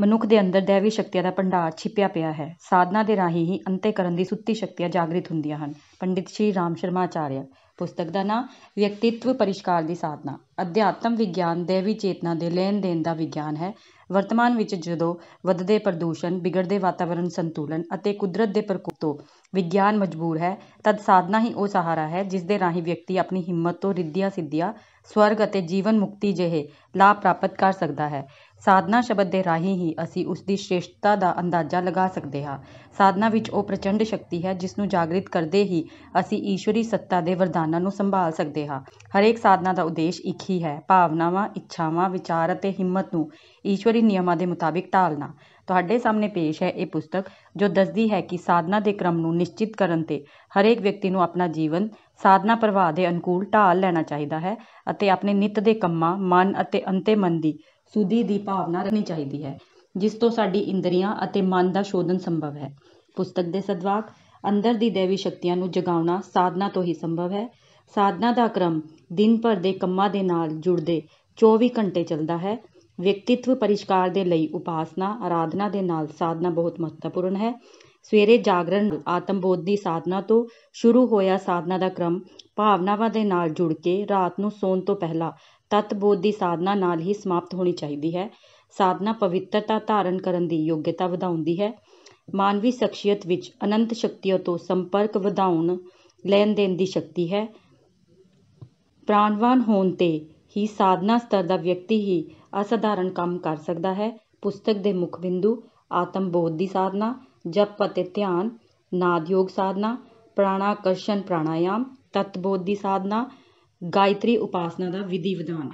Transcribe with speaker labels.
Speaker 1: ਮਨੁੱਖ ਦੇ ਅੰਦਰ ਦੈਵੀ ਸ਼ਕਤੀਆਂ ਦਾ ਭੰਡਾਰ ਛਿਪਿਆ ਪਿਆ ਹੈ ਸਾਧਨਾ ਦੇ ਰਾਹੀਂ ਹੀ ਅੰਤੇਕਰਨ ਦੀ ਸੁੱਤੀ ਸ਼ਕਤੀਆਂ ਜਾਗਰਿਤ ਹੁੰਦੀਆਂ ਹਨ ਪੰਡਿਤ ਸ਼੍ਰੀ ਰਾਮ ਸ਼ਰਮਾ ਆਚਾਰਿਆ ਪੁਸਤਕ ਦਾ ਨਾਮ ਵਿਅਕਤੀਤਵ ਪਰਿਸ਼ਕਾਰ ਦੀ ਸਾਧਨਾ ਅਧਿਆਤਮ ਵਿਗਿਆਨ ਦੈਵੀ ਚੇਤਨਾ ਦੇ ਲੈਣ ਦੇਣ ਦਾ ਵਿਗਿਆਨ ਹੈ ਵਰਤਮਾਨ ਵਿੱਚ ਜਦੋਂ ਵਧਦੇ ਪ੍ਰਦੂਸ਼ਣ ਵਿਗੜਦੇ ਵਾਤਾਵਰਨ ਸੰਤੁਲਨ ਅਤੇ ਕੁਦਰਤ ਦੇ ਪ੍ਰਕੋਪ ਤੋਂ ਵਿਗਿਆਨ ਮਜਬੂਰ ਹੈ ਤਦ ਸਾਧਨਾ ਹੀ ਉਹ ਸਹਾਰਾ ਹੈ ਜਿਸ ਦੇ ਰਾਹੀਂ ਵਿਅਕਤੀ ਆਪਣੀ ਹਿੰਮਤ ਤੋਂ ਰਿੱਧੀਆਂ ਸਿੱਧੀਆਂ ਸਵਰਗ ਅਤੇ ਜੀਵਨ ਮੁਕਤੀ ਜਿਹੇ ਲਾਭ ਪ੍ਰਾਪਤ ਕਰ ਸਕਦਾ ਹੈ ਸਾਧਨਾ ਸ਼ਬਦ ਦੇ ਰਾਹੀਂ ਹੀ ਅਸੀਂ ਉਸ ਦੀ ਸ਼੍ਰੇਸ਼ਟਤਾ ਦਾ ਅੰਦਾਜ਼ਾ ਲਗਾ ਸਕਦੇ ਹਾਂ ਸਾਧਨਾ ਵਿੱਚ ਉਹ ਪ੍ਰਚੰਡ ਸ਼ਕਤੀ ਹੈ ਜਿਸ ਨੂੰ ਜਾਗਰਿਤ ਕਰਦੇ ਹੀ ਅਸੀਂ ਈਸ਼ਵਰੀ ਸੱਤਾ ਦੇ ਵਰਦਾਨਾਂ ਨੂੰ ਸੰਭਾਲ ਸਕਦੇ ਹਾਂ ਹਰੇਕ ਸਾਧਨਾ ਦਾ ਉਦੇਸ਼ ਇੱਕ ਹੀ ਹੈ ਭਾਵਨਾਵਾਂ ਇੱਛਾਵਾਂ ਵਿਚਾਰ ਅਤੇ ਹਿੰਮਤ ਨੂੰ ਈਸ਼ਵਰੀ ਖੇਤਰੀ ਨਿਯਮਾਂ ਦੇ ਮੁਤਾਬਿਕ ਢਾਲਣਾ ਤੁਹਾਡੇ ਸਾਹਮਣੇ ਪੇਸ਼ ਹੈ ਇਹ ਪੁਸਤਕ ਜੋ ਦੱਸਦੀ ਹੈ ਕਿ ਸਾਧਨਾ ਦੇ ਕ੍ਰਮ ਨੂੰ ਨਿਸ਼ਚਿਤ ਕਰਨ ਤੇ ਹਰੇਕ ਵਿਅਕਤੀ ਨੂੰ ਆਪਣਾ ਜੀਵਨ ਸਾਧਨਾ ਪ੍ਰਵਾਹ ਦੇ ਅਨੁਕੂਲ ਢਾਲ ਲੈਣਾ ਚਾਹੀਦਾ ਹੈ ਅਤੇ ਆਪਣੇ ਨਿਤ ਦੇ ਕੰਮਾਂ ਮਨ ਅਤੇ ਅੰਤੇ ਮਨ ਦੀ ਸੁਧੀ ਦੀ ਭਾਵਨਾ ਰੱਖਣੀ ਚਾਹੀਦੀ ਹੈ ਜਿਸ ਤੋਂ ਸਾਡੀ ਇੰਦਰੀਆਂ ਅਤੇ ਮਨ ਦਾ ਸ਼ੋਧਨ ਸੰਭਵ ਹੈ ਪੁਸਤਕ ਦੇ ਸਦਵਾਕ ਅੰਦਰ ਦੀ ਦੇਵੀ ਸ਼ਕਤੀਆਂ ਨੂੰ ਜਗਾਉਣਾ ਸਾਧਨਾ ਤੋਂ ਹੀ ਸੰਭਵ ਹੈ ਸਾਧਨਾ ਦਾ ਕ੍ਰਮ ਦਿਨ ਭਰ ਦੇ ਕੰਮਾਂ ਦੇ ਨਾਲ ਜੁੜਦੇ 24 ਘੰਟੇ ਚੱਲਦਾ ਹੈ ਵਿਅਕਤੀਤਵ ਪਰਿਸ਼ਕਾਰ ਦੇ ਲਈ ਉਪਾਸਨਾ ਆਰਾਧਨਾ ਦੇ ਨਾਲ ਸਾਧਨਾ ਬਹੁਤ ਮਹੱਤਵਪੂਰਨ ਹੈ ਸਵੇਰੇ ਜਾਗਰਣ ਆਤਮਬੋਧ ਦੀ ਸਾਧਨਾ ਤੋਂ ਸ਼ੁਰੂ ਹੋਇਆ ਸਾਧਨਾ ਦਾ ਕ੍ਰਮ ਭਾਵਨਾਵਾਂ ਦੇ ਨਾਲ ਜੁੜ ਕੇ ਰਾਤ ਨੂੰ ਸੌਣ ਤੋਂ ਪਹਿਲਾਂ ਤਤਬੋਧ ਦੀ ਸਾਧਨਾ ਨਾਲ ਹੀ ਸਮਾਪਤ ਹੋਣੀ ਚਾਹੀਦੀ ਹੈ ਸਾਧਨਾ ਪਵਿੱਤਰਤਾ ਧਾਰਨ ਕਰਨ ਦੀ ਯੋਗਤਾ ਵਧਾਉਂਦੀ ਹੈ ਮਾਨਵੀ ਸ਼ਖਸੀਅਤ ਵਿੱਚ ਅਨੰਤ ਸ਼ਕਤੀਆਂ ਤੋਂ ਸੰਪਰਕ ਵਧਾਉਣ ਲੈਣ ਦੇਣ ਦੀ ਸ਼ਕਤੀ ਹੈ ਪ੍ਰਾਣਵਾਨ ਹੋਣ ਤੇ ਹੀ ਸਾਧਨਾ ਸਤਰ ਦਾ ਵਿਅਕਤੀ ਹੀ ਅਸਾਧਾਰਨ ਕੰਮ ਕਰ ਸਕਦਾ ਹੈ ਪੁਸਤਕ ਦੇ ਮੁੱਖ ਬਿੰਦੂ ਆਤਮ ਬੋਧ ਦੀ ਸਾਧਨਾ ਜਪ ਅਤੇ ਧਿਆਨ ਨਾਦ ਯੋਗ ਸਾਧਨਾ ਪ੍ਰਾਣਾਕਰਸ਼ਨ ਪ੍ਰਾਣਾਯਾਮ ਤਤ ਬੋਧ ਦੀ ਸਾਧਨਾ ਗਾਇਤਰੀ ਉਪਾਸਨਾ ਦਾ ਵਿਧੀ ਵਿਧਾਨ